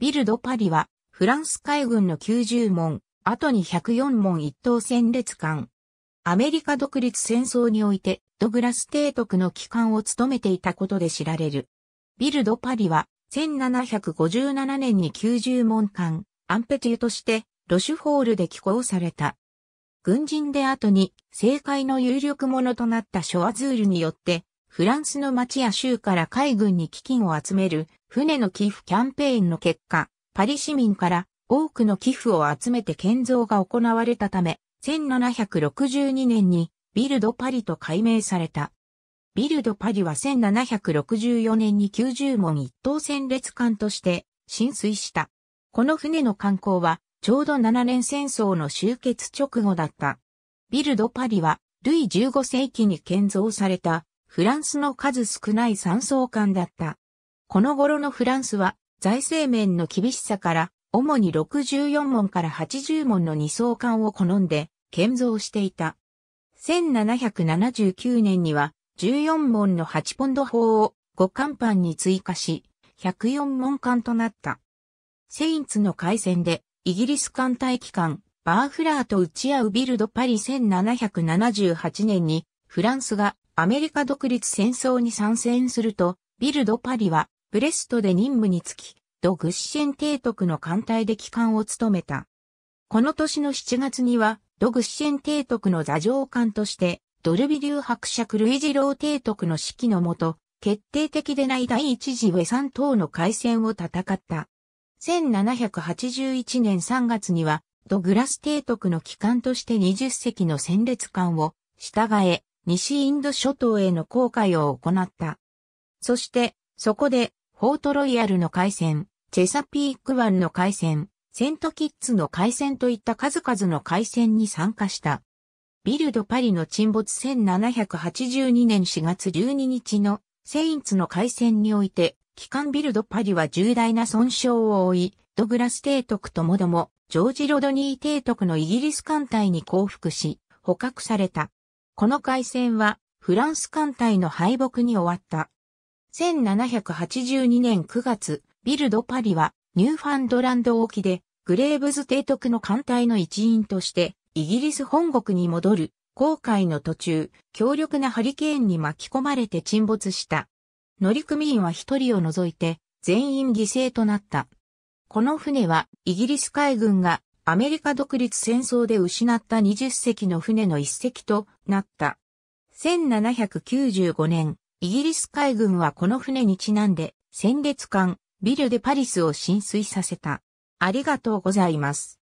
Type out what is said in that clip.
ビルドパリは、フランス海軍の90門、後に104門一等戦列艦。アメリカ独立戦争において、ドグラス提督の機関を務めていたことで知られる。ビルドパリは、1757年に90門艦、アンペティュとして、ロシュフォールで寄港された。軍人で後に、政界の有力者となったショアズールによって、フランスの町や州から海軍に基金を集める船の寄付キャンペーンの結果、パリ市民から多くの寄付を集めて建造が行われたため、1762年にビルドパリと改名された。ビルドパリは1764年に90門一等戦列艦として浸水した。この船の観光はちょうど7年戦争の終結直後だった。ビルドパリはルイ15世紀に建造されたフランスの数少ない三層艦だった。この頃のフランスは財政面の厳しさから主に64門から80門の二層艦を好んで建造していた。1779年には14門の8ポンド砲を5艦板に追加し、104門艦となった。セインツの海戦でイギリス艦隊機関バーフラーと打ち合うビルドパリ1778年にフランスがアメリカ独立戦争に参戦するとビルドパリはブレストで任務につき、ド・グッシェン提督の艦隊で機関を務めた。この年の7月には、ド・グッシェン提督の座上官として、ドルビ流伯爵ルイジロー提督の指揮のもと、決定的でない第一次ウェサン島の海戦を戦った。1781年3月には、ドグラス提督の機関として20隻の戦列艦を従え、西インド諸島への航海を行った。そして、そこでポートロイヤルの海戦、チェサピーク湾の海戦、セントキッズの海戦といった数々の海戦に参加した。ビルド・パリの沈没1782年4月12日のセインツの海戦において、機関ビルド・パリは重大な損傷を負い、ドグラス提督ともども、ジョージ・ロドニー提督のイギリス艦隊に降伏し、捕獲された。この海戦は、フランス艦隊の敗北に終わった。1782年9月、ビルド・パリは、ニューファンドランド沖で、グレーブズ提督の艦隊の一員として、イギリス本国に戻る、航海の途中、強力なハリケーンに巻き込まれて沈没した。乗組員は一人を除いて、全員犠牲となった。この船は、イギリス海軍が、アメリカ独立戦争で失った20隻の船の一隻となった。1795年、イギリス海軍はこの船にちなんで、戦列艦、ビルでパリスを浸水させた。ありがとうございます。